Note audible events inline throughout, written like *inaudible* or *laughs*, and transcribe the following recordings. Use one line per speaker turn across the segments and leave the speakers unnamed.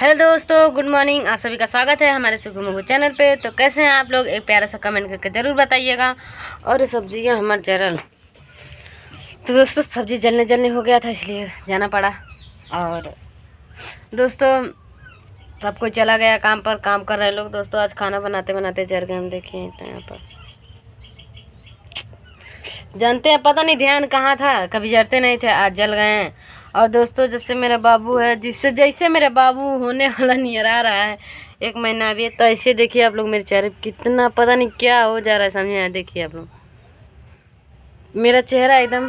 Hello दोस्तों good morning आप सभी का स्वागत है हमारे सुगुमुगु चैनल पे तो कैसे हैं आप लोग एक प्यारा सा कमेंट करके ज़रूर बताइएगा और ये सब्जी है हमारे जरल तो दोस्तों सब्जी जलने जलने हो गया था इसलिए जाना पड़ा और दोस्तों सब कोई चला गया काम पर काम कर रहे लोग दोस्तों आज खाना बनाते बनाते जर गए हम तो यहाँ पर जानते हैं पता नहीं ध्यान कहाँ था कभी जरते नहीं थे आज जल गए हैं और दोस्तों जब से मेरा बाबू है जिससे जैसे मेरा बाबू होने वाला नियर आ रहा है एक महीना अभी तो ऐसे देखिए आप लोग मेरे चेहरे कितना पता नहीं क्या हो जा रहा है समझ में देखिए आप लोग मेरा चेहरा एकदम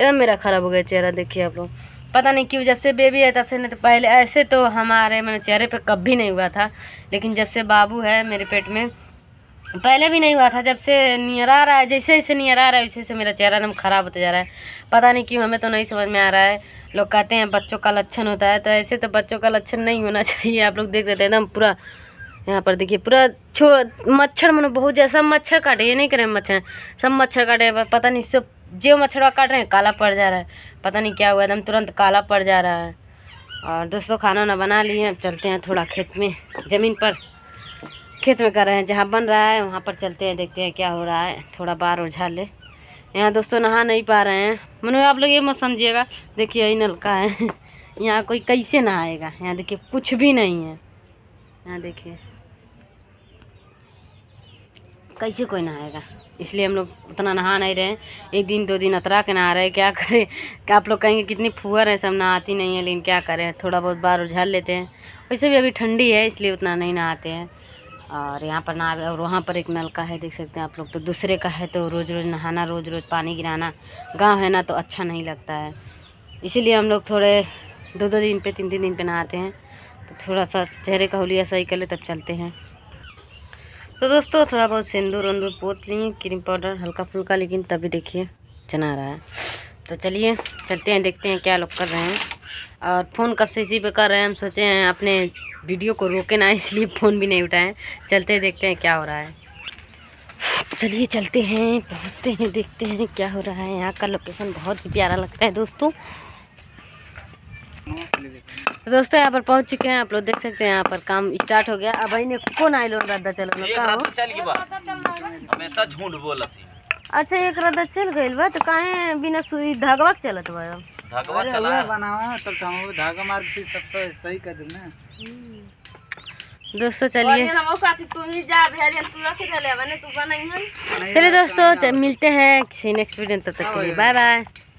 एकदम मेरा ख़राब हो गया चेहरा देखिए आप लोग पता नहीं क्यों जब से बेबी है तब से नहीं तो पहले ऐसे तो हमारे मेरे मतलब चेहरे पर कभी नहीं हुआ था लेकिन जब से बाबू है मेरे पेट में पहले भी नहीं हुआ था जब से नियर आ रहा है जैसे जैसे नियर आ रहा है वैसे वैसे मेरा चेहरा एकदम ख़राब होता जा रहा है पता नहीं क्यों हमें तो नहीं समझ में आ रहा है लोग कहते हैं बच्चों का लक्षण होता है तो ऐसे तो बच्चों का लक्षण नहीं होना *laughs* चाहिए आप लोग देख देते हैं एकदम पूरा यहाँ पर देखिए पूरा छो मच्छर मनो बहुत ज़्यादा सब मच्छर काटे ये नहीं करें मच्छर सब मच्छर काटे पता नहीं सब जो मच्छर काट रहे हैं काला पड़ जा रहा है पता नहीं क्या हुआ एकदम तुरंत काला पड़ जा रहा है और दोस्तों खाना ना बना लिए चलते हैं थोड़ा खेत में ज़मीन पर खेत में कर रहे हैं जहाँ बन रहा है वहाँ पर चलते हैं देखते हैं क्या हो रहा है थोड़ा बार उझा ले यहाँ दोस्तों नहा नहीं पा रहे हैं मनो आप लोग ये मत समझिएगा देखिए यही नलका है *laughs* यहाँ कोई कैसे नहाएगा यहाँ देखिए कुछ भी नहीं है यहाँ देखिए कैसे कोई नहाएगा इसलिए हम लोग उतना नहा नहीं रहे हैं एक दिन दो दिन अतरा के नहा रहे हैं क्या करें क्या आप लोग कहेंगे कितनी फुहर है सब नहाती नहीं है लेकिन क्या करें थोड़ा बहुत बार उझल लेते हैं वैसे भी अभी ठंडी है इसलिए उतना नहीं नहाते हैं और यहाँ पर ना और वहाँ पर एक नल का है देख सकते हैं आप लोग तो दूसरे का है तो रोज़ रोज़ नहाना रोज़ रोज़ पानी गिराना गांव है ना तो अच्छा नहीं लगता है इसीलिए हम लोग थोड़े दो दो दिन पे तीन तीन दिन पे नहाते हैं तो थोड़ा सा चेहरे का होलिया सही कर ले तब चलते हैं तो दोस्तों थोड़ा बहुत सिंदूर उन्दूर पोत लिए क्रीम पाउडर हल्का फुल्का लेकिन तभी देखिए चना रहा है तो चलिए चलते हैं देखते हैं क्या लोग कर रहे हैं और फ़ोन कब से इसी पे कर रहे हैं हम सोचे हैं अपने वीडियो को रोके ना इसलिए फ़ोन भी नहीं उठाएं चलते देखते हैं क्या हो रहा है चलिए चलते हैं पहुँचते हैं देखते हैं क्या हो रहा है यहाँ का लोकेशन बहुत ही प्यारा लगता है दोस्तों दोस्तों यहाँ पर पहुँच चुके हैं आप लोग देख सकते हैं यहाँ पर काम स्टार्ट हो गया अब ने कौन लोन रद्दा चलो तो हमेशा झूठ बोला थी अच्छा एक रद्द चल गइल बा तो काहे बिना सुई धागवा के चलत बा
धागवा चला
बनावा तब तो हम धागा मार के सबसे सही कर देना हम्म। दोस्तों चलिए चलिए दोस्तों मिलते हैं किसी नेक्स्ट वीडियो तब तक के लिए बाय बाय